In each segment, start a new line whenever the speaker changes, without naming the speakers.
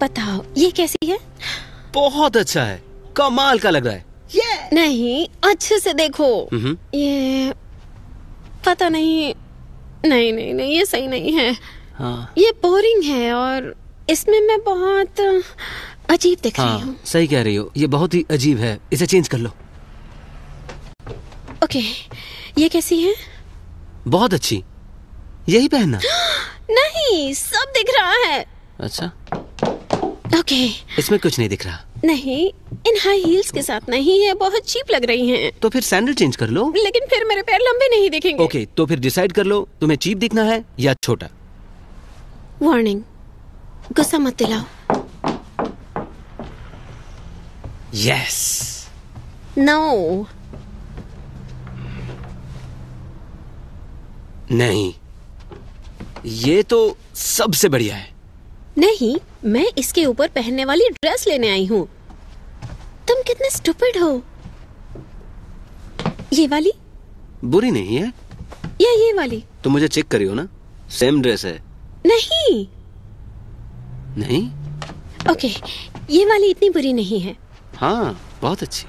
बताओ ये कैसी है बहुत अच्छा है कमाल का लग रहा है
ये नहीं अच्छे से देखो हम्म। ये पता नहीं नहीं नहीं नहीं ये सही नहीं है हाँ। ये बोरिंग है और इसमें मैं बहुत अजीब दिख हाँ, रही हूँ
सही कह रही हो ये बहुत ही अजीब है इसे चेंज कर लो
ओके ये कैसी है
बहुत अच्छी यही पहनना
नहीं सब दिख रहा है अच्छा ओके okay.
इसमें कुछ नहीं दिख रहा
नहीं इन हाई हील्स के साथ नहीं है बहुत चीप लग रही हैं।
तो फिर सैंडल चेंज कर लो
लेकिन फिर मेरे पैर लंबे नहीं दिखेंगे
ओके okay, तो फिर डिसाइड कर लो तुम्हें चीप दिखना है या छोटा
वार्निंग गुस्सा मत दिलाओ
यस
नो
नहीं ये तो सबसे बढ़िया है
नहीं मैं इसके ऊपर पहनने वाली ड्रेस लेने आई हूँ तुम कितने स्टूपिड हो ये वाली बुरी नहीं है या ये वाली
तुम मुझे चेक करी हो ना सेम ड्रेस है नहीं नहीं
ओके ये वाली इतनी बुरी नहीं है
हाँ बहुत अच्छी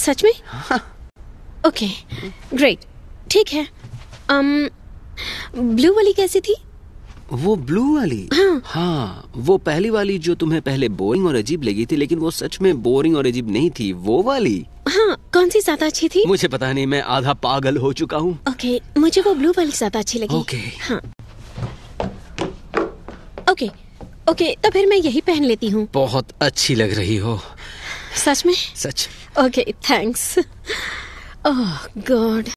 सच में ओके हाँ। ग्रेट ठीक है अम um, ब्लू वाली कैसी थी
वो ब्लू वाली हाँ, हाँ वो पहली वाली जो तुम्हें पहले बोरिंग और अजीब लगी थी लेकिन वो सच में बोरिंग और अजीब नहीं थी वो वाली
हाँ कौन सी ज्यादा अच्छी थी
मुझे पता नहीं मैं आधा पागल हो चुका हूँ
ओके मुझे वो ब्लू वाली ज्यादा अच्छी लगी ओके हाँ ओके ओके तो फिर मैं यही पहन लेती हूँ
बहुत अच्छी लग रही हो
सच में सच ओके थैंक्स ओह गॉड